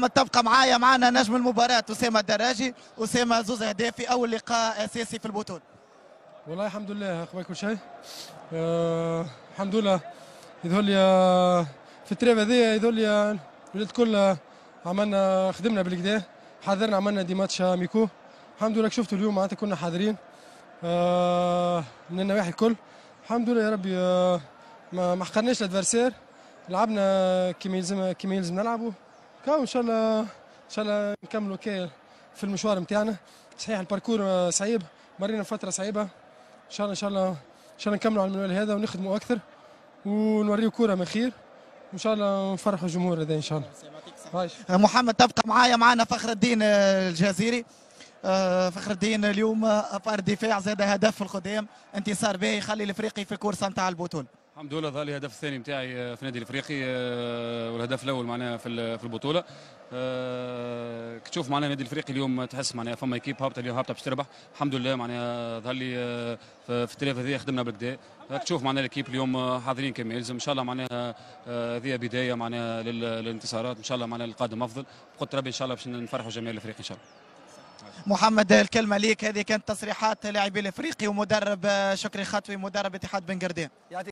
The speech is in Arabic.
متفقه معايا معنا نجم المباراه اسامه الدراجي اسامه زوز اهداف في اول لقاء اساسي في البطوله والله الحمد لله اخويا كل شيء أه الحمد لله يظهر لي في التراب هذايا يظهر لي الولاد الكل عملنا خدمنا بالكدا حذرنا عملنا دي ماتش ميكو الحمد لله شفتوا اليوم معناتها كنا حاضرين أه من النواحي الكل الحمد لله يا ربي أه ما حقرناش الادفرسير لعبنا كيما يلزم كيما يلزم نلعبوا كاو ان شاء الله ان شاء الله نكملوا كي في المشوار نتاعنا صحيح الباركور صعيب مرينا فتره صعيبه ان شاء الله ان شاء الله ان شاء الله نكملوا على المنوال هذا ونخدموا اكثر ونوريو كره من خير وان شاء الله نفرحوا الجمهور هذا ان شاء الله أه، محمد تبقى معايا معنا فخر الدين أه، الجزيري أه، فخر الدين اليوم فار دفاع زاد هدف في القدام انتصار باهي يخلي الافريقي في الكورسه نتاع البطوله الحمد لله ظهر الهدف الثاني نتاعي آه، في النادي الافريقي آه، والهدف الاول معناها في في البطوله آه، تشوف معناها النادي الافريقي اليوم تحس معناها فما ايكيب هابطه اليوم هابطه باش تربح الحمد لله معناها ظهر لي في التلاف هذه خدمنا بالكدا تشوف معناها الاكيب اليوم حاضرين كما يلزم ان شاء الله معناها هذه بدايه معناها للانتصارات ان شاء الله معناها القادم افضل قلت ربي ان شاء الله باش نفرحوا جميع الافريقي ان شاء الله محمد الكلمة ليك هذه كانت تصريحات لاعبي الافريقي ومدرب شكري خطوي مدرب اتحاد بن قردين